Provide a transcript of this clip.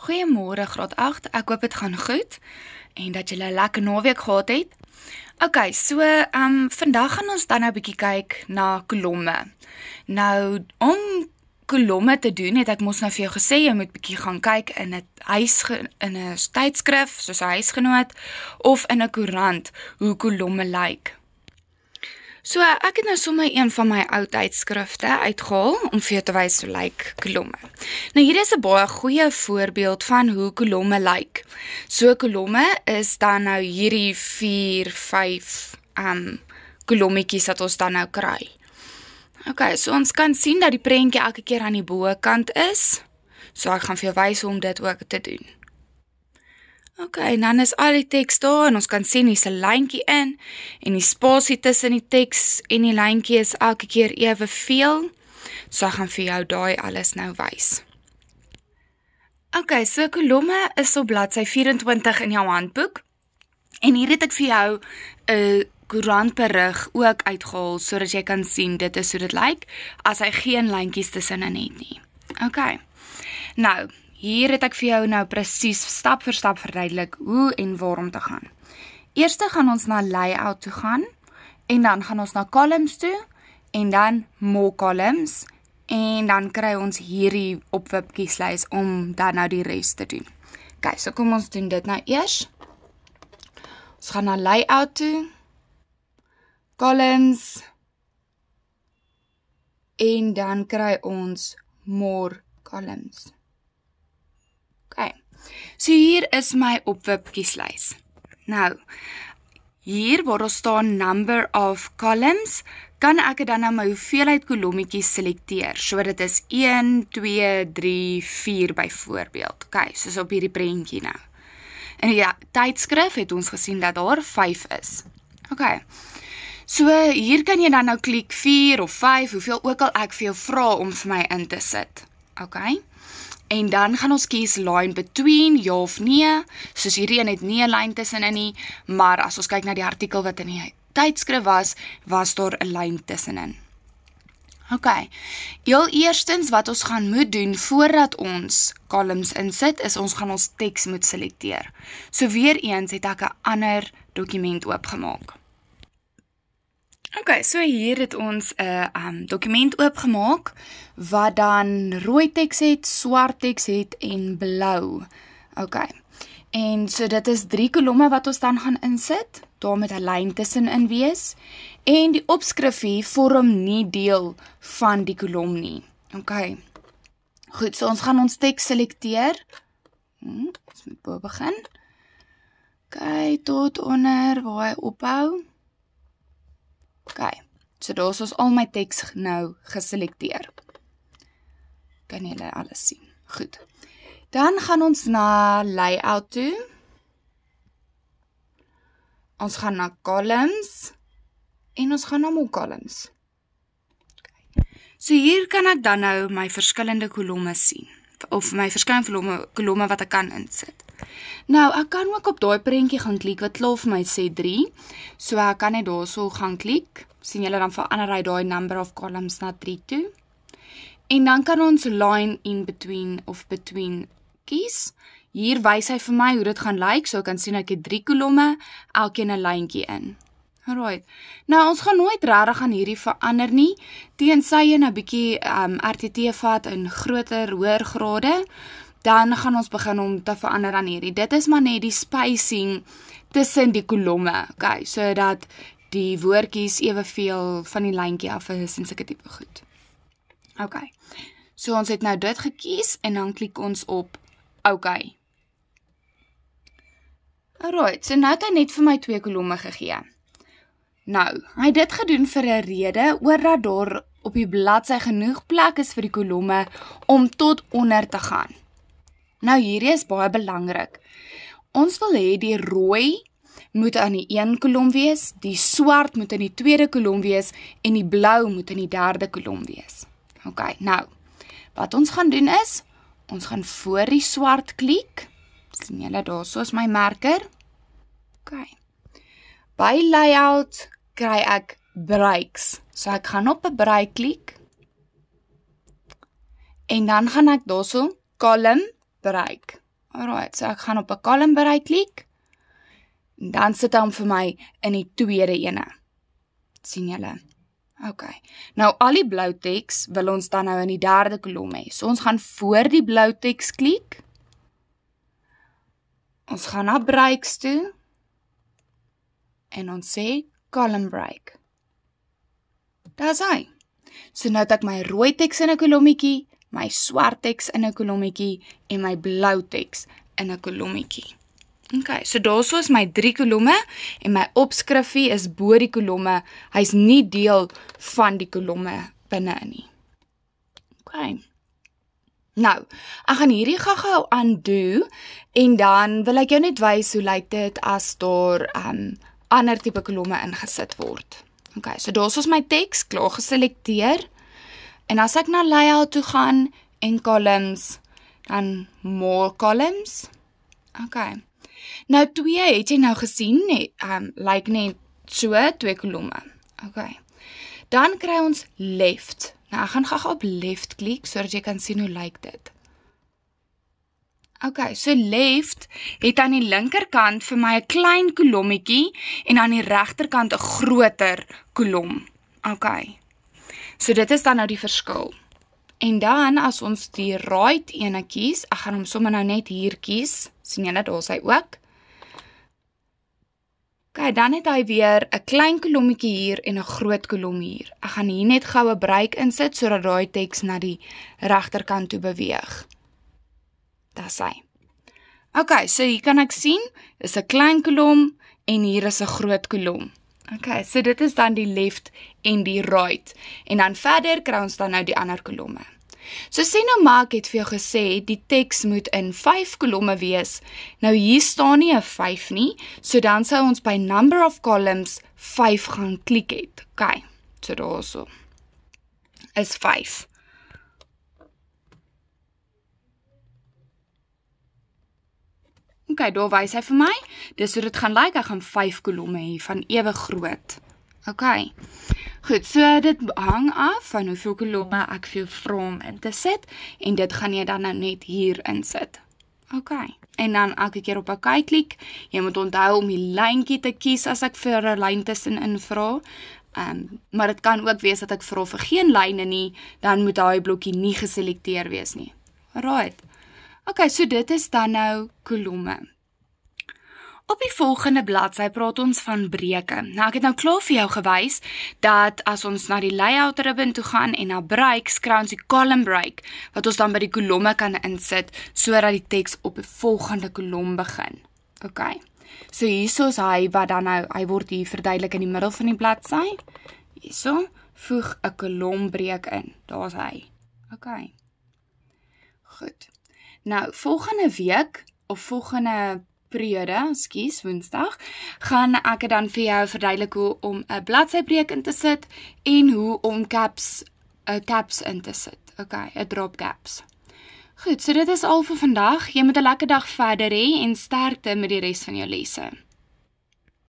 Goeiemôre Graad 8. Ek hoop dit gaan goed en dat julle 'n lekker naweek gehad het. OK, so ehm um, vandag gaan ons dan nou 'n bietjie kyk na kolomme. Nou om kolomme te doen het ek mos nou vir jou gesê jy moet bietjie gaan kyk in 'n huis in 'n tydskrif soos 'n huisgenoot of in 'n koerant hoe kolomme lyk. Like. So ek het nou sommer een van my ou tydskrifte uitgehaal om vir jou te wys hoe lyk like kolomme. Nou hier is 'n baie goeie voorbeeld van hoe kolomme lyk. Like. So kolomme is dan nou hierdie 4 5 um kolommetjies wat ons dan nou kry. OK, so ons kan sien dat die prentjie elke keer aan die bokant is. So ek gaan vir jou wys hoe om dit ook te doen. Oké, okay, en dan is al die teks daar en ons kan sien hier's 'n lyntjie in en die spasie tussen die teks en die lyntjie is elke keer eweveel. So ek gaan vir jou daai alles nou wys. Okay, so kolomme is op bladsy 24 in jou handboek. En hier het ek vir jou 'n koerantberig ook uitgehaal sodat jy kan sien dit is hoe dit lyk as hy geen lyntjies tussenin het nie. Okay. Nou, Hier het ek vir jou nou presies stap vir stap verduidelik hoe en waarom te gaan. Eerste gaan ons na layout toe gaan en dan gaan ons na columns toe en dan more columns en dan kry ons hierdie opwip kieslys om dan nou die res te doen. OK, so kom ons doen dit nou eers. Ons gaan na layout toe. Columns en dan kry ons more columns. So hier is my opwip kieslys. Nou hier waar daar staan number of columns, kan ek dit dan nou my hoeveelheid kolommetjies selekteer. So dit is 1 2 3 4 byvoorbeeld. OK, soos op hierdie prentjie nou. En ja, tydskrif het ons gesien dat daar 5 is. OK. So hier kan jy dan nou klik 4 of 5, hoeveel ook al ek vir jou vra om vir my in te sit. OK en dan gaan ons kies line between ja of nee. Soos hierdie net nee lyn tussenin nie, maar as ons kyk na die artikel wat in die tydskrif was, was daar 'n lyn tussenin. OK. Heel eerstens wat ons gaan moet doen voordat ons columns insit, is ons gaan ons teks moet selekteer. So weer eens het ek 'n ander dokument oopgemaak. OK, so hier het ons 'n uh, um dokument oopgemaak wat dan rooi teks het, swart teks het en blou. OK. En so dit is drie kolomme wat ons dan gaan insit, daar met 'n lyn tussenin wees en die opskrif hier vorm nie deel van die kolom nie. OK. Goed, so ons gaan ons teks selekteer. Hmm, ons moet bo begin. OK, tot onder waar hy ophou. OK. So daar's ons al my teks nou geselekteer. Kan julle alles sien? Goed. Dan gaan ons na layout toe. Ons gaan na columns en ons gaan na mo columns. So hier kan ek dan nou my verskillende kolomme sien of my verskillende kolomme wat ek kan insit. Nou, ek kan ook op daai prentjie gaan klik wat klaar vir my sê 3. So ek kan net daarso gaan klik. sien julle dan verander hy daai number of columns na 3 toe. En dan kan ons line in between of between kies. Hier wys hy vir my hoe dit gaan lyk. So ek kan sien ek het 3 kolomme, elkeen 'n lyntjie in. Right. Nou ons gaan nooit regtig aan hierdie verander nie. Teensy jy 'n nou bietjie um ehm, RTT vat in groter, hoër grade dan gaan ons begin om te verander aan hierdie. Dit is maar net die spacing tussen die kolomme, okay, sodat die woordjies eweveel van die lyntjie af is en sulke tipe goed. Okay. So ons het nou dit gekies en dan klik ons op okay. Alrite, so nou het hy net vir my twee kolomme gegee. Nou, hy het dit gedoen vir 'n rede, omdat daar op die bladsy genoeg plek is vir die kolomme om tot onder te gaan. Nou hierdie is baie belangrik. Ons wil hê die rooi moet aan die een kolom wees, die swart moet in die tweede kolom wees en die blou moet in die derde kolom wees. OK, nou. Wat ons gaan doen is, ons gaan voor die swart klik. sien julle daarsoos is my marker. OK. By layout kry ek breaks. So ek gaan op 'n break klik. En dan gaan ek daarsoos kolom bereik. Alraait, so ek gaan op 'n kalm bereik klik. En dan sit hom vir my in die tweede ene. sien julle? OK. Nou al die blou teks wil ons dan nou in die derde kolom hê. So ons gaan voor die blou teks klik. Ons gaan na breaks toe en ons sê column break. Daar's hy. So nou het ek my rooi teks in 'n kolommetjie my swart teks in 'n kolommetjie en my blou teks in 'n kolommetjie. OK, so daarso is my drie kolomme en my opskrifie is bo die kolomme. Hy's nie deel van die kolomme binne in nie. OK. Nou, ek gaan hierdie gou-gou aando en dan wil ek jou net wys hoe lyk dit as daar um ander tipe kolomme ingesit word. OK, so daarso is my teks klaar geselekteer. En as ek na layout toe gaan en columns, dan more columns. Okay. Nou 2 het jy nou gesien, net um lyk like net so twee kolomme. Okay. Dan kry ons left. Nou ek gaan gaga op left klik sodat jy kan sien hoe lyk like dit. Okay, so left het aan die linkerkant vir my 'n klein kolommetjie en aan die regterkant 'n groter kolom. Okay. So dit is dan nou die verskil. En dan as ons die right ene kies, ek gaan hom sommer nou net hier kies. sien julle daar's hy ook. OK, dan het hy weer 'n klein kolommetjie hier en 'n groot kolom hier. Ek gaan hier net goue breek insit sodat daai teks na die regterkant toe beweeg. Daar's hy. OK, so hier kan ek sien, is 'n klein kolom en hier is 'n groot kolom. Okay, so dit is dan die left en die right. En dan verder kry ons dan nou die ander kolomme. So sê nou maar ek het vir jou gesê die teks moet in 5 kolomme wees. Nou hier staan nie 'n 5 nie, so dan sou ons by number of columns 5 gaan klik het. Okay. So daaroor. So. Is 5. OK, daar wys hy vir my. Dis hoe dit gaan lyk. Like. Ek gaan 5 kolomme hê van ewe groot. OK. Goed, so dit hang af van hoeveel kolomme ek vir jou vra om in te sit en dit gaan jy dan nou net hier insit. OK. En dan elke keer op 'n kyk klik, jy moet onthou om die lyntjie te kies as ek vir 'n lyn tussenin vra. Um, maar dit kan ook wees dat ek vra vir geen lyne nie, dan moet daai blokkie nie geselekteer wees nie. Alraight. OK, so dit is dan nou kolomme. Op die volgende bladsy praat ons van breuke. Nou ek het nou klaar vir jou gewys dat as ons na die layout ribbon toe gaan en na breaks kry ons die column break wat ons dan by die kolomme kan insit sodat die teks op 'n volgende kolom begin. OK. So hiersoos hy wat dan nou hy word hier verduidelik in die middel van die bladsy. Hierso voeg 'n kolombreek in. Daar's hy. OK. Goed. Nou volgende week of volgende periode, skus, Woensdag, gaan ek dan vir jou verduidelik hoe om 'n bladsybreek in te sit en hoe om caps 'n eh, caps in te sit. OK, 'n drop caps. Goed, so dit is al vir vandag. Jy moet 'n lekker dag verder hê en sterkte met die res van jou lesse.